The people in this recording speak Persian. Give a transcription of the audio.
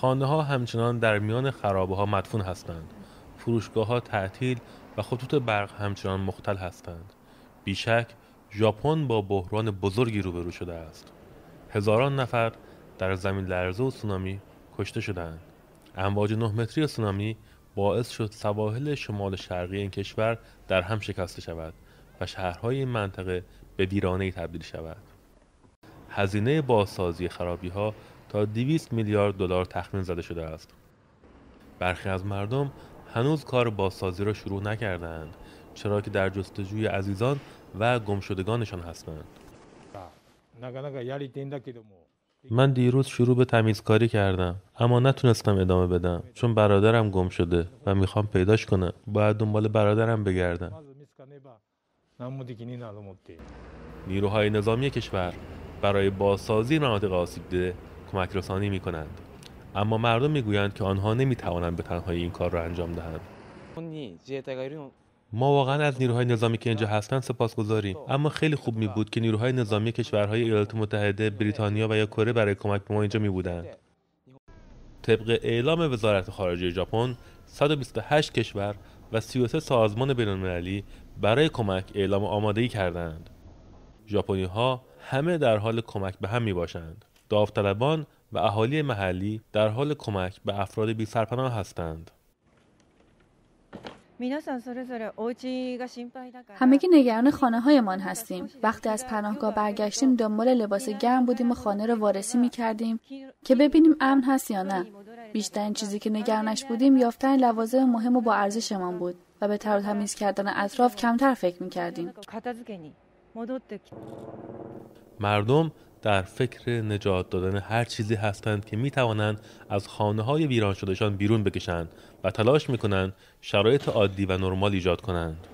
خانه ها همچنان در میان خرابه ها مدفون هستند فروشگاه ها تعطیل و خطوط برق همچنان مختل هستند بیشک ژاپن با بحران بزرگی روبرو شده است هزاران نفر در زمین لرزه و سونامی کشته شدند امواج 9 متری سونامی باعث شد سواحل شمال شرقی این کشور در هم شکسته شود و شهرهای این منطقه به ویرانه تبدیل شود هزینه بازسازی خرابی ها تا 200 میلیارد دلار تخمین زده شده است. برخی از مردم هنوز کار بازسازی را شروع نکردند چرا که در جستجوی عزیزان و گمشدگانشان هستند. من دیروز شروع به تمیزکاری کردم اما نتونستم ادامه بدم چون برادرم گم شده و میخوام پیداش کنم باید دنبال برادرم بگردم نیروهای نظامی کشور برای بازسازی مناطق آسیب دیده کمک رسانی می کنند اما مردم میگویند که آنها نمی توانند به تنهایی این کار را انجام دهند ما واقعا از نیروهای نظامی که اینجا هستند سپاس گذاریم اما خیلی خوب می بود که نیروهای نظامی کشورهای ایالات متحده بریتانیا و یا کره برای کمک به ما اینجا می بودند طبق اعلام وزارت خارجه ژاپن 128 کشور و 33 سازمان المللی برای کمک اعلام آمادگی کردند ژاپنی ها همه در حال کمک به هم می باشند داوطلبان و اهالی محلی در حال کمک به افراد سرپناه هستند. همه که نگران خانه هایمان هستیم. وقتی از پناهگاه برگشتیم دنبال لباس گرم بودیم و خانه را وارسی می کردیم که ببینیم امن هست یا نه. بیشترین چیزی که نگرانش بودیم یافتن لوازم مهم و با ارزشمان بود و به تر تمیز کردن اطراف کمتر فکر می کردیم. مردم در فکر نجات دادن هر چیزی هستند که می توانند از خانه های ویران شدهشان بیرون بکشند و تلاش می کنند شرایط عادی و نرمال ایجاد کنند.